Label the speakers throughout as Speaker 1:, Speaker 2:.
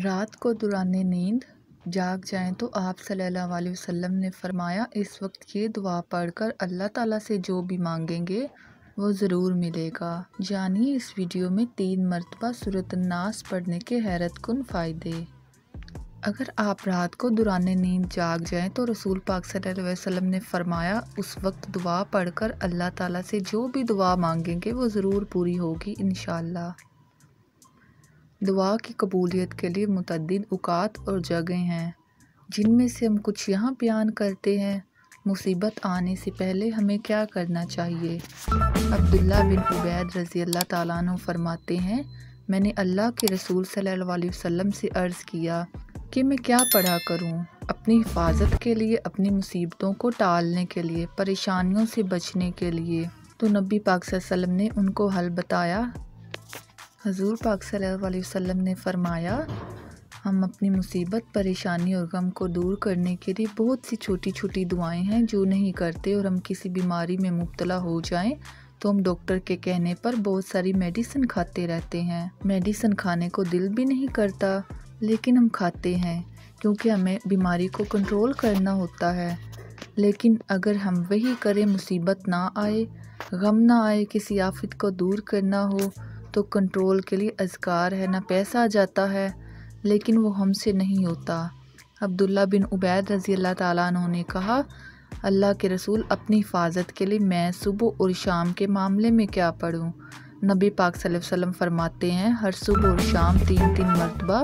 Speaker 1: रात को दुरान नींद जाग जाएं तो आप सल्लल्लाहु अलैहि वसल्लम ने फरमाया इस वक्त ये दुआ पढ़कर अल्लाह ताला से जो भी मांगेंगे वो ज़रूर मिलेगा जानिए इस वीडियो में तीन मरतबा सूरत नास पढ़ने के हैरत कन फ़ायदे अगर आप रात को दुरान नींद जाग जाएं तो रसूल पाक सल्लल्लाहु अलैहि वसल्लम ने फरमाया उस वक्त दुआ पढ़कर अल्लाह ताला से जो भी दुआ मांगेंगे वो ज़रूर पूरी होगी इनशाला दुआ की कबूलियत के लिए मतद अवकात और जगह हैं जिनमें से हम कुछ यहाँ बयान करते हैं मुसीबत आने से पहले हमें क्या करना चाहिए अब्दुल्ला बिन उबैद रज़ी अल्लाह तु फरमाते हैं मैंने अल्लाह के रसूल सल्लल्लाहु अलैहि वसल्लम से अर्ज़ किया कि मैं क्या पढ़ा करूं अपनी हिफाजत के लिए अपनी मुसीबतों को टालने के लिए परेशानियों से बचने के लिए तो नबी पाक वसल्लम ने उनको हल बताया हज़ूर पाक वसल्लम ने फ़रमाया हम अपनी मुसीबत परेशानी और गम को दूर करने के लिए बहुत सी छोटी छोटी दुआएं हैं जो नहीं करते और हम किसी बीमारी में मुबतला हो जाएं तो हम डॉक्टर के कहने पर बहुत सारी मेडिसिन खाते रहते हैं मेडिसिन खाने को दिल भी नहीं करता लेकिन हम खाते हैं क्योंकि हमें बीमारी को कंट्रोल करना होता है लेकिन अगर हम वही करें मुसीबत ना आए गम ना आए किसी आफत को दूर करना हो तो कंट्रोल के लिए अजगार है ना पैसा आ जाता है लेकिन वो हमसे नहीं होता अब्दुल्ला बिन उबैद रज़ी अल्लाह ताली ने कहा अल्लाह के रसूल अपनी हिफाजत के लिए मैं सुबह और शाम के मामले में क्या पढ़ूँ नबी पाक वसल्लम फरमाते हैं हर सुबह और शाम तीन तीन मरतबा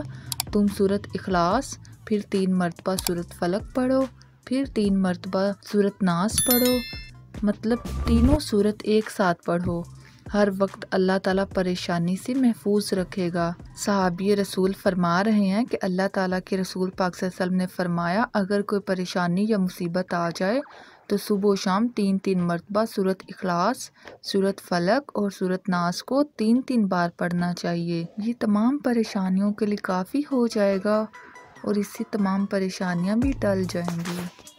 Speaker 1: तुम सूरत इखलास फिर तीन मरतबा सूरत फलक पढ़ो फिर तीन मरतबा सूरत नास पढ़ो मतलब तीनों सूरत एक साथ पढ़ो हर वक्त अल्लाह ताला परेशानी से महफूज रखेगा सहाबी रसूल फरमा रहे हैं कि अल्लाह ताला के रसूल पाक ने फरमाया अगर कोई परेशानी या मुसीबत आ जाए तो सुबह शाम तीन तीन मरतबा सूरत अखलास सूरत फलक और सूरत नास को तीन तीन बार पढ़ना चाहिए ये तमाम परेशानियों के लिए काफ़ी हो जाएगा और इससे तमाम परेशानियाँ भी टल जाएंगी